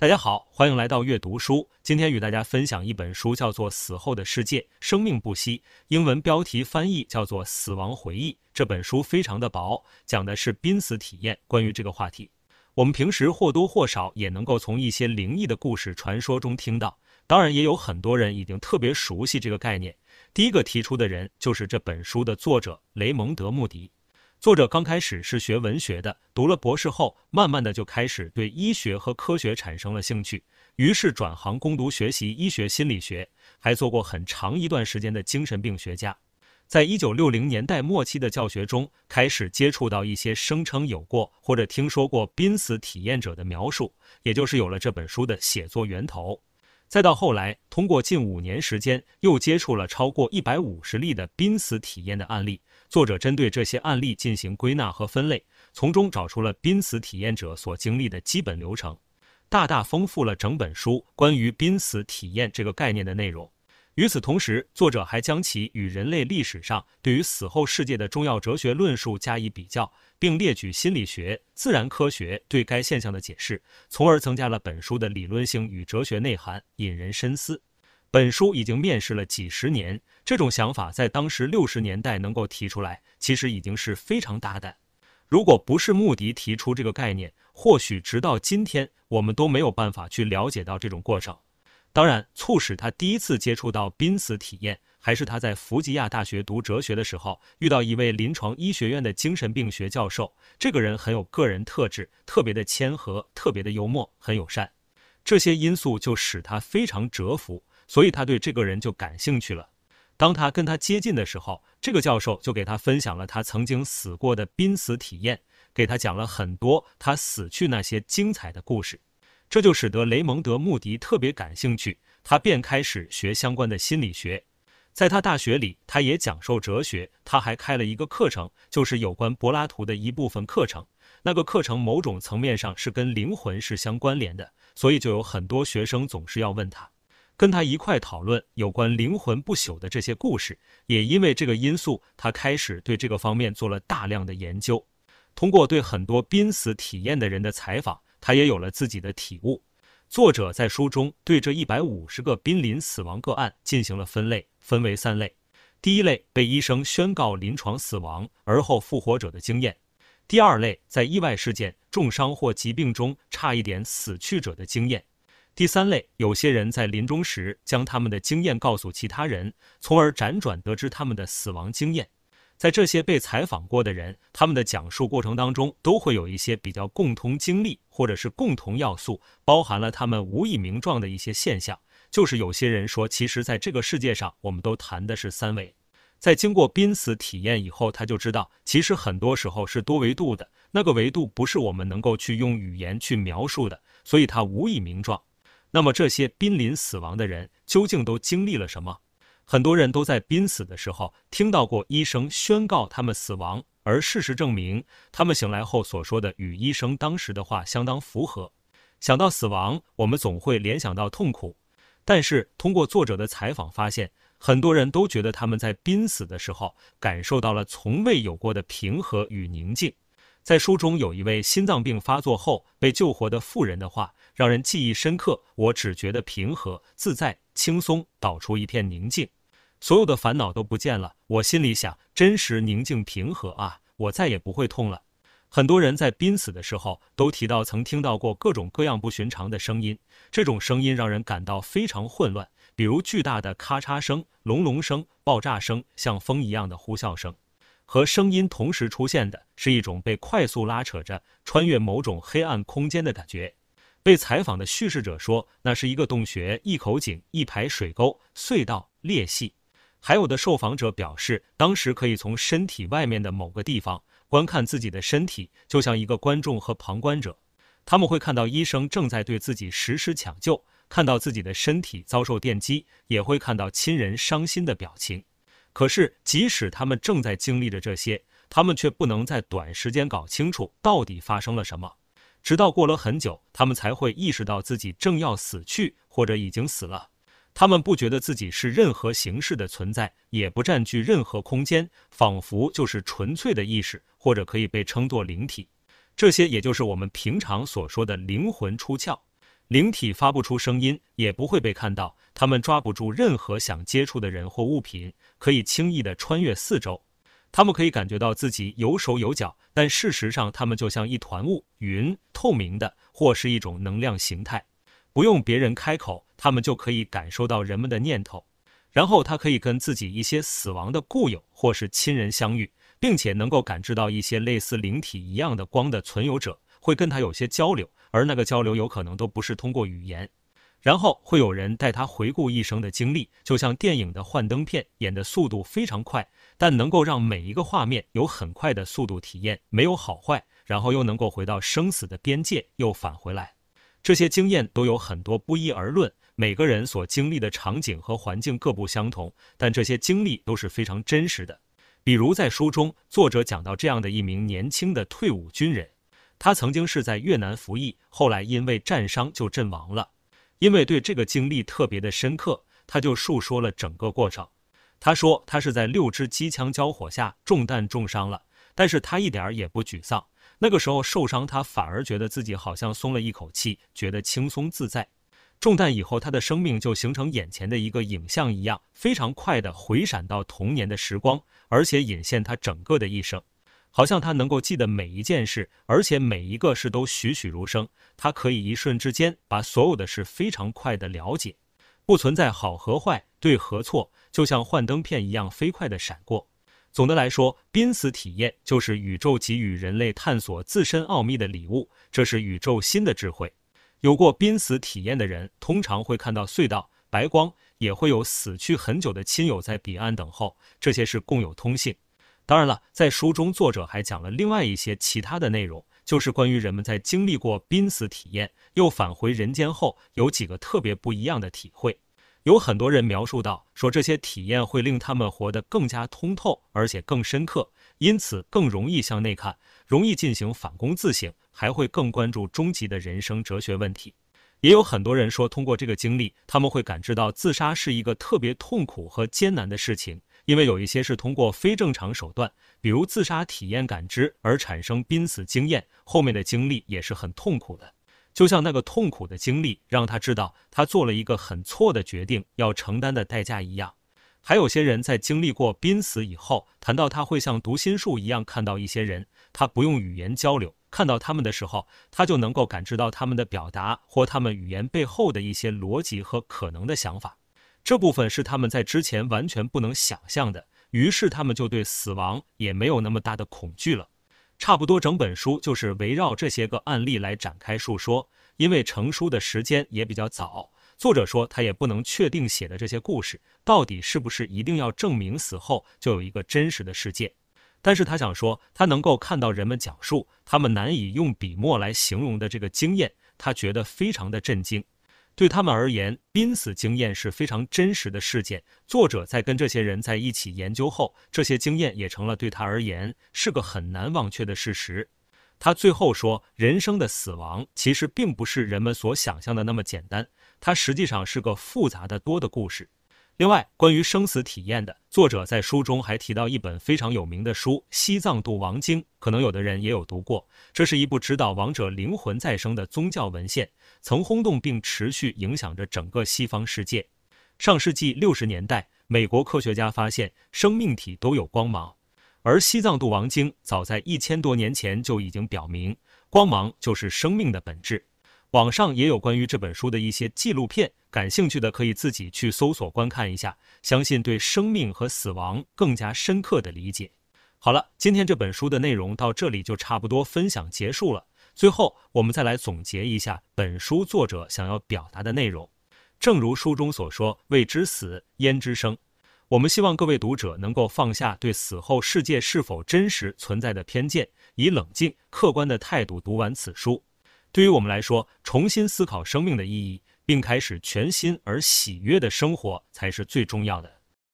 大家好，欢迎来到阅读书。今天与大家分享一本书，叫做《死后的世界：生命不息》，英文标题翻译叫做《死亡回忆》。这本书非常的薄，讲的是濒死体验。关于这个话题，我们平时或多或少也能够从一些灵异的故事传说中听到。当然，也有很多人已经特别熟悉这个概念。第一个提出的人就是这本书的作者雷蒙德·穆迪。作者刚开始是学文学的，读了博士后，慢慢的就开始对医学和科学产生了兴趣，于是转行攻读学习医学心理学，还做过很长一段时间的精神病学家。在一九六零年代末期的教学中，开始接触到一些声称有过或者听说过濒死体验者的描述，也就是有了这本书的写作源头。再到后来，通过近五年时间，又接触了超过一百五十例的濒死体验的案例。作者针对这些案例进行归纳和分类，从中找出了濒死体验者所经历的基本流程，大大丰富了整本书关于濒死体验这个概念的内容。与此同时，作者还将其与人类历史上对于死后世界的重要哲学论述加以比较，并列举心理学、自然科学对该现象的解释，从而增加了本书的理论性与哲学内涵，引人深思。本书已经面世了几十年，这种想法在当时六十年代能够提出来，其实已经是非常大胆。如果不是穆迪提出这个概念，或许直到今天我们都没有办法去了解到这种过程。当然，促使他第一次接触到濒死体验，还是他在弗吉亚大学读哲学的时候，遇到一位临床医学院的精神病学教授。这个人很有个人特质，特别的谦和，特别的幽默，很友善。这些因素就使他非常折服。所以他对这个人就感兴趣了。当他跟他接近的时候，这个教授就给他分享了他曾经死过的濒死体验，给他讲了很多他死去那些精彩的故事。这就使得雷蒙德·穆迪特别感兴趣，他便开始学相关的心理学。在他大学里，他也讲授哲学，他还开了一个课程，就是有关柏拉图的一部分课程。那个课程某种层面上是跟灵魂是相关联的，所以就有很多学生总是要问他。跟他一块讨论有关灵魂不朽的这些故事，也因为这个因素，他开始对这个方面做了大量的研究。通过对很多濒死体验的人的采访，他也有了自己的体悟。作者在书中对这一百五十个濒临死亡个案进行了分类，分为三类：第一类被医生宣告临床死亡而后复活者的经验；第二类在意外事件、重伤或疾病中差一点死去者的经验。第三类，有些人在临终时将他们的经验告诉其他人，从而辗转得知他们的死亡经验。在这些被采访过的人，他们的讲述过程当中都会有一些比较共同经历或者是共同要素，包含了他们无以名状的一些现象。就是有些人说，其实在这个世界上，我们都谈的是三维。在经过濒死体验以后，他就知道，其实很多时候是多维度的。那个维度不是我们能够去用语言去描述的，所以他无以名状。那么这些濒临死亡的人究竟都经历了什么？很多人都在濒死的时候听到过医生宣告他们死亡，而事实证明，他们醒来后所说的与医生当时的话相当符合。想到死亡，我们总会联想到痛苦，但是通过作者的采访发现，很多人都觉得他们在濒死的时候感受到了从未有过的平和与宁静。在书中，有一位心脏病发作后被救活的妇人的话。让人记忆深刻。我只觉得平和、自在、轻松，导出一片宁静，所有的烦恼都不见了。我心里想，真实宁静平和啊！我再也不会痛了。很多人在濒死的时候都提到曾听到过各种各样不寻常的声音，这种声音让人感到非常混乱，比如巨大的咔嚓声、隆隆声、爆炸声、像风一样的呼啸声，和声音同时出现的是一种被快速拉扯着穿越某种黑暗空间的感觉。被采访的叙事者说：“那是一个洞穴，一口井，一排水沟，隧道，裂隙。”还有的受访者表示，当时可以从身体外面的某个地方观看自己的身体，就像一个观众和旁观者。他们会看到医生正在对自己实施抢救，看到自己的身体遭受电击，也会看到亲人伤心的表情。可是，即使他们正在经历着这些，他们却不能在短时间搞清楚到底发生了什么。直到过了很久，他们才会意识到自己正要死去，或者已经死了。他们不觉得自己是任何形式的存在，也不占据任何空间，仿佛就是纯粹的意识，或者可以被称作灵体。这些也就是我们平常所说的灵魂出窍、灵体发不出声音，也不会被看到。他们抓不住任何想接触的人或物品，可以轻易的穿越四周。他们可以感觉到自己有手有脚，但事实上他们就像一团雾、云，透明的，或是一种能量形态。不用别人开口，他们就可以感受到人们的念头。然后他可以跟自己一些死亡的故友或是亲人相遇，并且能够感知到一些类似灵体一样的光的存有者会跟他有些交流，而那个交流有可能都不是通过语言。然后会有人带他回顾一生的经历，就像电影的幻灯片，演的速度非常快，但能够让每一个画面有很快的速度体验，没有好坏。然后又能够回到生死的边界，又返回来。这些经验都有很多不一而论，每个人所经历的场景和环境各不相同，但这些经历都是非常真实的。比如在书中，作者讲到这样的一名年轻的退伍军人，他曾经是在越南服役，后来因为战伤就阵亡了。因为对这个经历特别的深刻，他就述说了整个过程。他说他是在六支机枪交火下中弹重伤了，但是他一点也不沮丧。那个时候受伤，他反而觉得自己好像松了一口气，觉得轻松自在。中弹以后，他的生命就形成眼前的一个影像一样，非常快的回闪到童年的时光，而且引现他整个的一生。好像他能够记得每一件事，而且每一个事都栩栩如生。他可以一瞬之间把所有的事非常快的了解，不存在好和坏、对和错，就像幻灯片一样飞快的闪过。总的来说，濒死体验就是宇宙给予人类探索自身奥秘的礼物，这是宇宙新的智慧。有过濒死体验的人通常会看到隧道、白光，也会有死去很久的亲友在彼岸等候，这些是共有通性。当然了，在书中，作者还讲了另外一些其他的内容，就是关于人们在经历过濒死体验又返回人间后有几个特别不一样的体会。有很多人描述到，说这些体验会令他们活得更加通透，而且更深刻，因此更容易向内看，容易进行反躬自省，还会更关注终极的人生哲学问题。也有很多人说，通过这个经历，他们会感知到自杀是一个特别痛苦和艰难的事情。因为有一些是通过非正常手段，比如自杀体验感知而产生濒死经验，后面的经历也是很痛苦的。就像那个痛苦的经历让他知道他做了一个很错的决定要承担的代价一样。还有些人在经历过濒死以后，谈到他会像读心术一样看到一些人，他不用语言交流，看到他们的时候，他就能够感知到他们的表达或他们语言背后的一些逻辑和可能的想法。这部分是他们在之前完全不能想象的，于是他们就对死亡也没有那么大的恐惧了。差不多整本书就是围绕这些个案例来展开述说。因为成书的时间也比较早，作者说他也不能确定写的这些故事到底是不是一定要证明死后就有一个真实的世界，但是他想说他能够看到人们讲述他们难以用笔墨来形容的这个经验，他觉得非常的震惊。对他们而言，濒死经验是非常真实的事件。作者在跟这些人在一起研究后，这些经验也成了对他而言是个很难忘却的事实。他最后说，人生的死亡其实并不是人们所想象的那么简单，它实际上是个复杂的多的故事。另外，关于生死体验的作者在书中还提到一本非常有名的书《西藏度王经》，可能有的人也有读过。这是一部指导王者灵魂再生的宗教文献，曾轰动并持续影响着整个西方世界。上世纪六十年代，美国科学家发现生命体都有光芒，而《西藏度王经》早在一千多年前就已经表明，光芒就是生命的本质。网上也有关于这本书的一些纪录片，感兴趣的可以自己去搜索观看一下，相信对生命和死亡更加深刻的理解。好了，今天这本书的内容到这里就差不多分享结束了。最后，我们再来总结一下本书作者想要表达的内容。正如书中所说：“未知死，焉知生？”我们希望各位读者能够放下对死后世界是否真实存在的偏见，以冷静客观的态度读完此书。对于我们来说，重新思考生命的意义，并开始全新而喜悦的生活，才是最重要的。